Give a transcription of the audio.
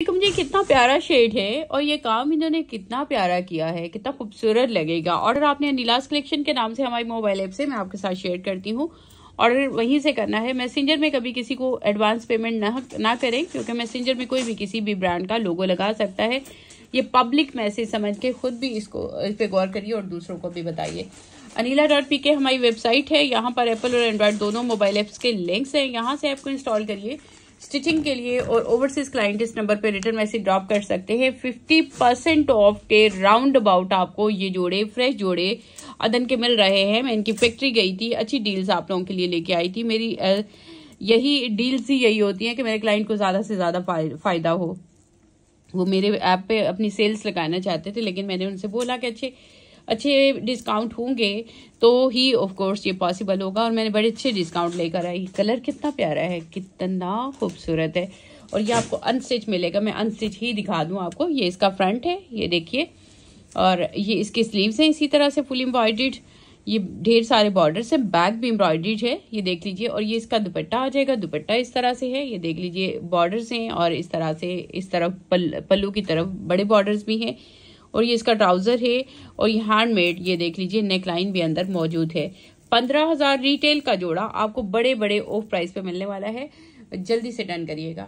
वालेकुम जी कितना प्यारा शेड है और ये काम इन्होंने कितना प्यारा किया है कितना खूबसूरत लगेगा ऑर्डर आपने नीलास कलेक्शन के नाम से हमारी मोबाइल ऐप से मैं आपके साथ शेयर करती हूँ ऑर्डर वहीं से करना है मैसेंजर में कभी किसी को एडवांस पेमेंट ना ना करें क्योंकि मैसेंजर में कोई भी किसी भी ब्रांड का लोगो लगा सकता है ये पब्लिक मैसेज समझ के खुद भी इसको इस पर गौर करिए और दूसरों को भी बताइए अनिला डॉट पी के हमारी वेबसाइट है यहाँ पर एप्पल और एंड्रॉयड दोनों मोबाइल ऐप्स के लिंक्स हैं यहाँ से ऐप को इंस्टॉल करिए स्टिचिंग के लिए और ओवरसीज क्लाइंट इस नंबर पर रिटर्न मैसेज ड्रॉप कर सकते हैं फिफ्टी परसेंट ऑफ के राउंड अबाउट आपको ये जोड़े फ्रेश जोड़े अदन के मिल रहे हैं मैं इनकी फैक्ट्री गई थी अच्छी डील्स आप लोगों के लिए लेके आई थी मेरी यही डील्स ही यही होती हैं कि मेरे क्लाइंट को ज़्यादा से ज़्यादा फ़ायदा हो वो मेरे ऐप पे अपनी सेल्स लगाना चाहते थे लेकिन मैंने उनसे बोला कि अच्छे अच्छे डिस्काउंट होंगे तो ही ऑफ कोर्स ये पॉसिबल होगा और मैंने बड़े अच्छे डिस्काउंट लेकर आई कलर कितना प्यारा है कितना खूबसूरत है और ये आपको अनस्टिच मिलेगा मैं अनस्टिच ही दिखा दूँ आपको ये इसका फ्रंट है ये देखिए और ये इसके स्लीव्स हैं इसी तरह से फुल एम्ब्रॉयड्रीड ये ढेर सारे बॉर्डर से बैक भी एम्ब्रॉयड्रीड है ये देख लीजिए और ये इसका दुपट्टा आ जाएगा दुपट्टा इस तरह से है ये देख लीजिए बॉर्डर्स हैं और इस तरह से इस तरफ पल, पल्लू की तरफ बड़े बॉर्डर्स भी हैं और ये इसका ट्राउज़र है और ये हैंडमेड ये देख लीजिए नेकलाइन भी अंदर मौजूद है पंद्रह हजार रिटेल का जोड़ा आपको बड़े बड़े ऑफ प्राइस पे मिलने वाला है जल्दी से डन करिएगा